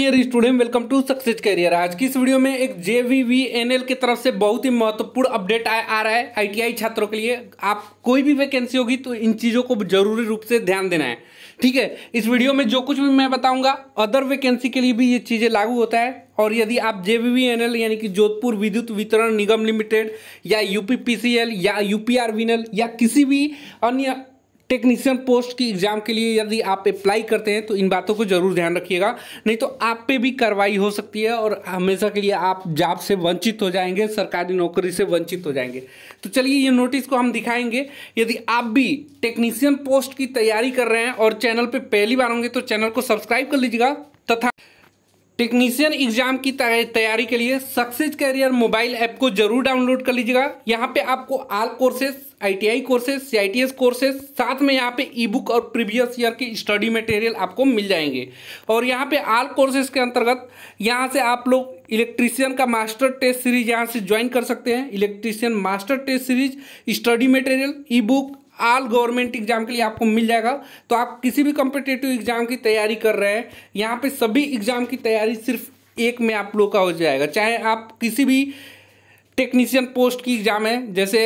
dear student welcome to success career आज की इस वीडियो में एक जेवीवीएनएल की तरफ से बहुत ही महत्वपूर्ण अपडेट आ, आ रहा है आईटीआई छात्रों के लिए आप कोई भी वैकेंसी होगी तो इन चीज़ों को जरूरी रूप से ध्यान देना है ठीक है इस वीडियो में जो कुछ भी मैं बताऊंगा अदर वैकेंसी के लिए भी ये चीज़ें लागू होता है और यदि आप जेवीवीएनएल यानी कि जोधपुर विद्युत वितरण निगम लिमिटेड या यूपीपीसीएल या यूपीआर विनल या किसी भी अन्य टेक्नीशियन पोस्ट की एग्ज़ाम के लिए यदि आप अप्लाई करते हैं तो इन बातों को ज़रूर ध्यान रखिएगा नहीं तो आप पे भी कार्रवाई हो सकती है और हमेशा के लिए आप जॉब से वंचित हो जाएंगे सरकारी नौकरी से वंचित हो जाएंगे तो चलिए ये नोटिस को हम दिखाएंगे यदि आप भी टेक्नीशियन पोस्ट की तैयारी कर रहे हैं और चैनल पर पहली बार होंगे तो चैनल को सब्सक्राइब कर लीजिएगा तथा टेक्नीशियन एग्जाम की तैयारी के लिए सक्सेस कैरियर मोबाइल ऐप को जरूर डाउनलोड कर लीजिएगा यहाँ पे आपको all courses ITI courses CITS courses साथ में यहाँ पे ई बुक और प्रीवियस ईयर के स्टडी मटेरियल आपको मिल जाएंगे और यहाँ पे आल कोर्सेज के अंतर्गत यहाँ से आप लोग इलेक्ट्रीशियन का मास्टर टेस्ट सीरीज यहाँ से ज्वाइन कर सकते हैं electrician master test series study material e book all government exam के लिए आपको मिल जाएगा तो आप किसी भी कम्पिटेटिव एग्जाम की तैयारी कर रहे हैं यहाँ पे सभी एग्जाम की तैयारी सिर्फ एक में आप लोग का हो जाएगा चाहे आप किसी भी टेक्नीशियन पोस्ट की एग्ज़ाम है जैसे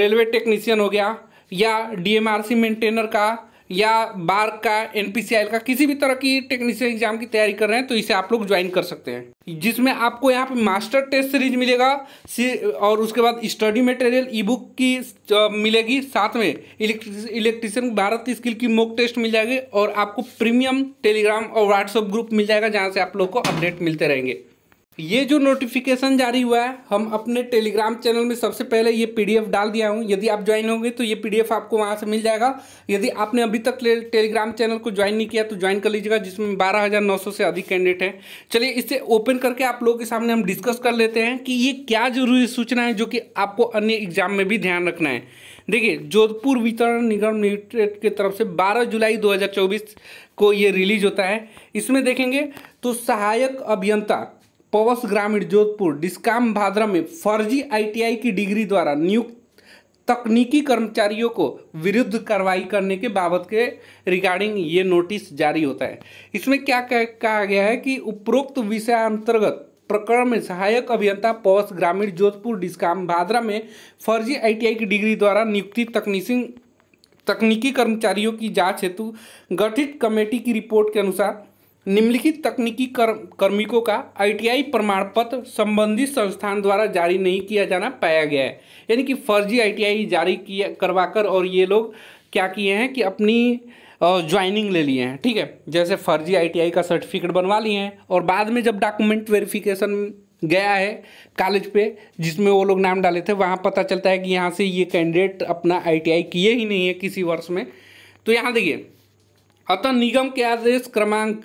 रेलवे टेक्नीशियन हो गया या डीएमआरसी मेंटेनर का या बार का एन का किसी भी तरह की टेक्नीशियन एग्जाम की तैयारी कर रहे हैं तो इसे आप लोग ज्वाइन कर सकते हैं जिसमें आपको यहाँ पे मास्टर टेस्ट सीरीज मिलेगा और उसके बाद स्टडी मटेरियल ई बुक की मिलेगी साथ में इलेक्ट्रिशियन भारत की स्किल की मोक टेस्ट मिल जाएगी और आपको प्रीमियम टेलीग्राम और व्हाट्सअप ग्रुप मिल जाएगा जहाँ से आप लोग को अपडेट मिलते रहेंगे ये जो नोटिफिकेशन जारी हुआ है हम अपने टेलीग्राम चैनल में सबसे पहले ये पीडीएफ डाल दिया हूँ यदि आप ज्वाइन होंगे तो ये पीडीएफ आपको वहाँ से मिल जाएगा यदि आपने अभी तक टेलीग्राम चैनल को ज्वाइन नहीं किया तो ज्वाइन कर लीजिएगा जिसमें बारह हज़ार नौ सौ से अधिक कैंडिडेट हैं चलिए इसे ओपन करके आप लोगों के सामने हम डिस्कस कर लेते हैं कि ये क्या जरूरी सूचना है जो कि आपको अन्य एग्जाम में भी ध्यान रखना है देखिए जोधपुर वितरण निगम लिमिटेड की तरफ से बारह जुलाई दो को ये रिलीज होता है इसमें देखेंगे तो सहायक अभियंता पवस ग्रामीण जोधपुर डिस्काम भाद्रा में फर्जी आईटीआई की डिग्री द्वारा नियुक्त तकनीकी कर्मचारियों को विरुद्ध कार्रवाई करने के बाबत के रिगार्डिंग ये नोटिस जारी होता है इसमें क्या कहा गया है कि उपरोक्त विषय अंतर्गत प्रकरण में सहायक अभियंता पवस ग्रामीण जोधपुर डिस्काम भाद्रा में फर्जी आईटीआई की डिग्री द्वारा नियुक्ति तकनीसी तकनीकी कर्मचारियों की जांच हेतु गठित कमेटी की रिपोर्ट के अनुसार निम्नलिखित तकनीकी कर, कर्मिकों का आईटीआई प्रमाण पत्र संबंधित संस्थान द्वारा जारी नहीं किया जाना पाया गया है यानी कि फर्जी आईटीआई जारी किया करवाकर और ये लोग क्या किए हैं कि अपनी ज्वाइनिंग ले लिए हैं ठीक है जैसे फर्जी आईटीआई का सर्टिफिकेट बनवा लिए हैं और बाद में जब डॉक्यूमेंट वेरिफिकेशन गया है कॉलेज पे जिसमें वो लोग नाम डाले थे वहाँ पता चलता है कि यहाँ से ये कैंडिडेट अपना आईटीआई किए ही नहीं है किसी वर्ष में तो यहाँ देखिए अतः निगम के आदेश क्रमांक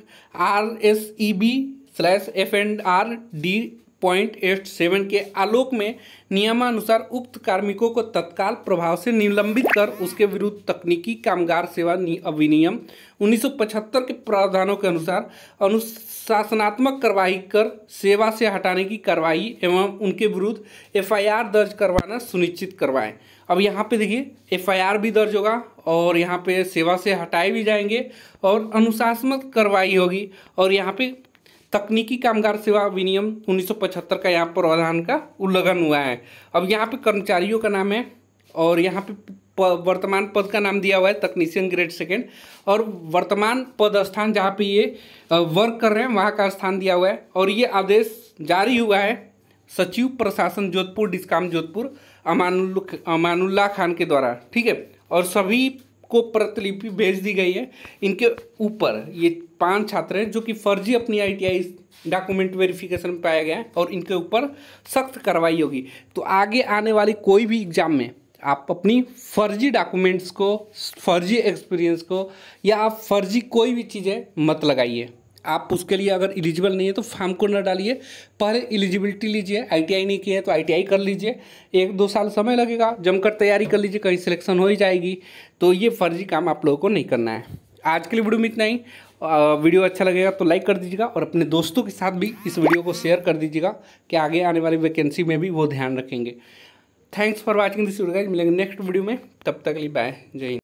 R S E B slash F and R D point eight seven के आलोक में नियमानुसार उक्त कार्मिकों को तत्काल प्रभाव से निलंबित कर उसके विरुद्ध तकनीकी कामगार सेवा अधिनियम 1975 के प्रावधानों के अनुसार अनुशासनात्मक कार्रवाई कर सेवा से हटाने की कार्रवाई एवं उनके विरुद्ध एफआईआर दर्ज करवाना सुनिश्चित करवाएं अब यहाँ पे देखिए एफआईआर भी दर्ज होगा और यहाँ पे सेवा से हटाए भी जाएंगे और अनुशासनात्मक कार्रवाई होगी और यहाँ पे तकनीकी कामगार सेवा अधिनियम 1975 का यहाँ प्रावधान का उल्लंघन हुआ है अब यहाँ पे कर्मचारियों का नाम है और यहाँ पे वर्तमान पद का नाम दिया हुआ है तकनीशियन ग्रेड सेकेंड और वर्तमान पद स्थान जहाँ पे ये वर्क कर रहे हैं वहाँ का स्थान दिया हुआ है और ये आदेश जारी हुआ है सचिव प्रशासन जोधपुर डिस्काम जोधपुर अमानुल्ला अमानुल्ला खान के द्वारा ठीक है और सभी को प्रतिलिपि भेज दी गई है इनके ऊपर ये पांच छात्र हैं जो कि फर्जी अपनी आई डॉक्यूमेंट वेरिफिकेशन में पाया गया है और इनके ऊपर सख्त कार्रवाई होगी तो आगे आने वाली कोई भी एग्जाम में आप अपनी फर्जी डॉक्यूमेंट्स को फर्जी एक्सपीरियंस को या आप फर्जी कोई भी चीज़ें मत लगाइए आप उसके लिए अगर एलिजिबल नहीं है तो फॉर्म को न डालिए पहले एलिजिबिलिटी लीजिए आईटीआई नहीं किए हैं तो आईटीआई कर लीजिए एक दो साल समय लगेगा जमकर तैयारी कर लीजिए कहीं सिलेक्शन हो ही जाएगी तो ये फर्जी काम आप लोगों को नहीं करना है आज के लिए वीडियो में इतना ही वीडियो अच्छा लगेगा तो लाइक कर दीजिएगा और अपने दोस्तों के साथ भी इस वीडियो को शेयर कर दीजिएगा कि आगे आने वाली वैकेंसी में भी वो ध्यान रखेंगे thanks for watching this video मिलेंगे नेक्स्ट वीडियो में तब तक लिए बाय जय हिंद